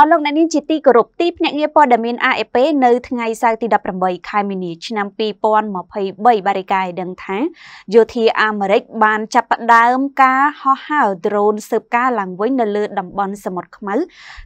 អស់លោកអ្នកនាងជាទីគោរពទីភ្នាក់ងារព័ត៌មាន AFP នៅថ្ងៃសៅរ៍ទី18ខែមីនាឆ្នាំ2023បារិកាយដឹងថាយោធាអាមេរិកបានចាប់ផ្ដើមការហោះហើរ drone ស៊ើបការឡើងវិញនៅលើតំបន់សមុទ្រខ្មៅ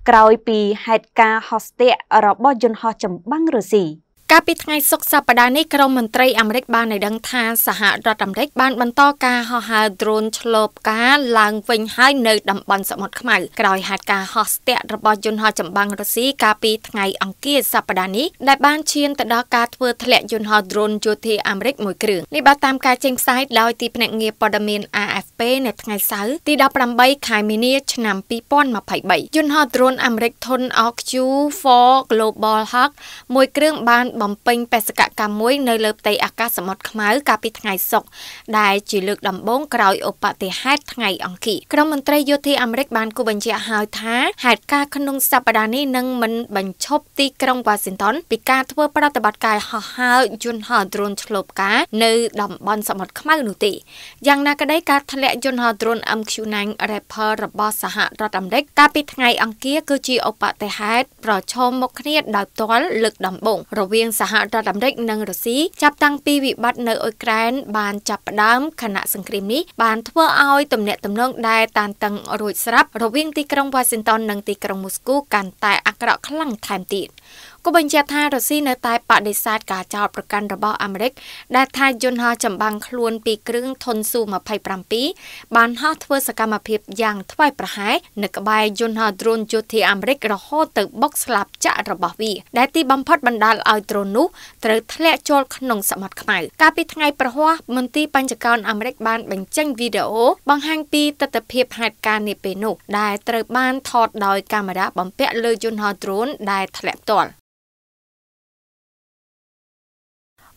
ក្រោយពីហេតុការណ៍ហោះស្ទាក់របស់យន្តហោះចម្បាំងរុស្ស៊ី។កាលពីថ្ងៃសុក្រសប្តាហ៍នេះក្រមមន្ត្រីអាមេរិកបានឲ្យដឹងថាសហរដ្ឋអាមេរិកបានបន្តការហោះហើរ drone ឆ្លបការឡើងវិញហើយនៅតំបន់សមុទ្រខ្មៅក្រោយហេតុការហោះស្ទាក់របស់យន្តហោះចម្បាំងរុស្ស៊ីកាលពីថ្ងៃអង្គារសប្តាហ៍នេះដែលបានឈានទៅដល់ការធ្វើធ្លាក់យន្តហោះ drone យោធាអាមេរិកមួយគ្រឿងនេះបានតាមការចេញផ្សាយដោយទីភ្នាក់ងារព័ត៌មាន AFP នៅថ្ងៃសៅរ៍ទី18ខែមីនាឆ្នាំ2023យន្តហោះ drone អាមេរិកធុន OQ4 Global Hawk មួយគ្រឿងបានបំពេញបេសកកម្មមួយនៅលើផ្ទៃអាកាសសមុទ្រខ្មៅកាលពីថ្ងៃសុក្រដែលជាលើកដំបូងក្រោយឧបតិហេតុថ្ងៃអង្គារក្រមមន្ត្រីយោធាអាមេរិកបានគូបញ្ជាក់ហើយថាហេតុការណ៍ក្នុងសប្តាហ៍នេះនឹងមិនបញ្ឈប់ទីក្រុងវ៉ាស៊ីនតោនពីការធ្វើប្រតិបត្តិការហោះហើរយន្តហោះដ្រូនឆ្លូបការនៅតំបន់សមុទ្រខ្មៅនោះទេយ៉ាងណាក្តីការធ្លាក់យន្តហោះដ្រូន MQ-9 Raptor របស់សហរដ្ឋអាមេរិកកាលពីថ្ងៃអង្គារគឺជាឧបតិហេតុប្រឈមមុខគ្នាដោយផ្ទាល់លើកដំបូងរវាងនឹងសហរដ្ឋអាមេរិក និងរុស្ស៊ីចាប់តាំងពីវិបត្តិនៅអ៊ុយក្រែនបានចាប់ផ្ដើមខណៈសង្គ្រាមនេះបានធ្វើឲ្យទំនាក់ទំនងដែលតានតឹងរួចស្រាប់រវាងទីក្រុង Washington និងទីក្រុង Moscow កាន់តែអាក្រក់ខ្លាំងថែមទៀតក៏បញ្ជាក់ថារុស្ស៊ីនៅតែបដិសេធការចោទប្រកាន់របស់អាមេរិក ដែលថាយន្តហោះចម្បាំងខ្លួនពីគ្រឿងធុនស៊ូ27បានហោះធ្វើសកម្មភាពយ៉ាងថ្វាយប្រហែលនៅក្បែរយន្តហោះដ្រូនយោធាអាមេរិករហូតទៅបុកស្លាប់ចាក់របស់វាដែលទីបំផុតបណ្ដាលឲ្យដ្រូននោះត្រូវធ្លាក់ចូលក្នុងសមុទ្រខ្មៅកាលពីថ្ងៃប្រហ័សមន្ត្រីបញ្ចកោណអាមេរិកបានបញ្ចេញវីដេអូបង្ហាញពីទស្សនវិជ្ជាហេតុការណ៍នេះពេលនោះ ដែលត្រូវបានថតដោយកាមេរ៉ាបំពាក់លើយន្តហោះដ្រូនដែលធ្លាក់ផ្ទាល់